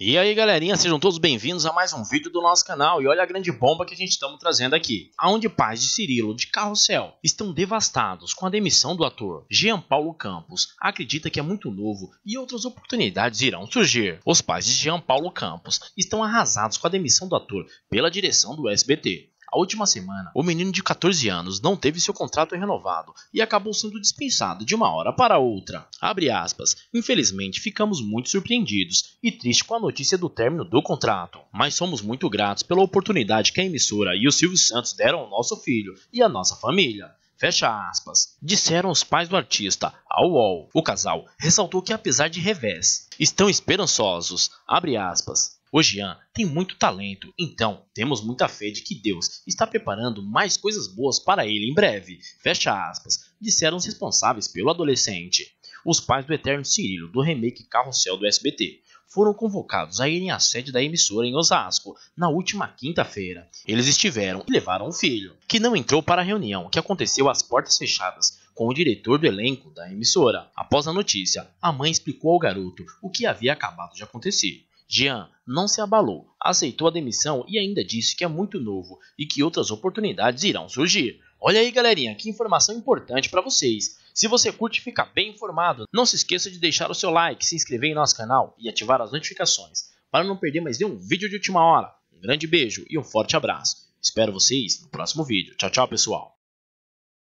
E aí galerinha, sejam todos bem-vindos a mais um vídeo do nosso canal e olha a grande bomba que a gente estamos trazendo aqui. Aonde pais de Cirilo de Carrossel estão devastados com a demissão do ator Jean Paulo Campos, acredita que é muito novo e outras oportunidades irão surgir. Os pais de Jean Paulo Campos estão arrasados com a demissão do ator pela direção do SBT. A última semana, o menino de 14 anos não teve seu contrato renovado e acabou sendo dispensado de uma hora para outra. Aspas, Infelizmente, ficamos muito surpreendidos e tristes com a notícia do término do contrato, mas somos muito gratos pela oportunidade que a emissora e o Silvio Santos deram ao nosso filho e à nossa família. Fecha aspas. Disseram os pais do artista ao UOL. O casal ressaltou que apesar de revés, estão esperançosos. Abre aspas. O Jean tem muito talento, então temos muita fé de que Deus está preparando mais coisas boas para ele em breve. Fecha aspas, disseram os responsáveis pelo adolescente. Os pais do Eterno Cirilo, do remake Carrossel do SBT, foram convocados a irem à sede da emissora em Osasco na última quinta-feira. Eles estiveram e levaram o um filho, que não entrou para a reunião, que aconteceu às portas fechadas, com o diretor do elenco da emissora. Após a notícia, a mãe explicou ao garoto o que havia acabado de acontecer. Jean não se abalou, aceitou a demissão e ainda disse que é muito novo e que outras oportunidades irão surgir. Olha aí, galerinha, que informação importante para vocês. Se você curte ficar bem informado, não se esqueça de deixar o seu like, se inscrever em nosso canal e ativar as notificações para não perder mais nenhum vídeo de última hora. Um grande beijo e um forte abraço. Espero vocês no próximo vídeo. Tchau, tchau, pessoal.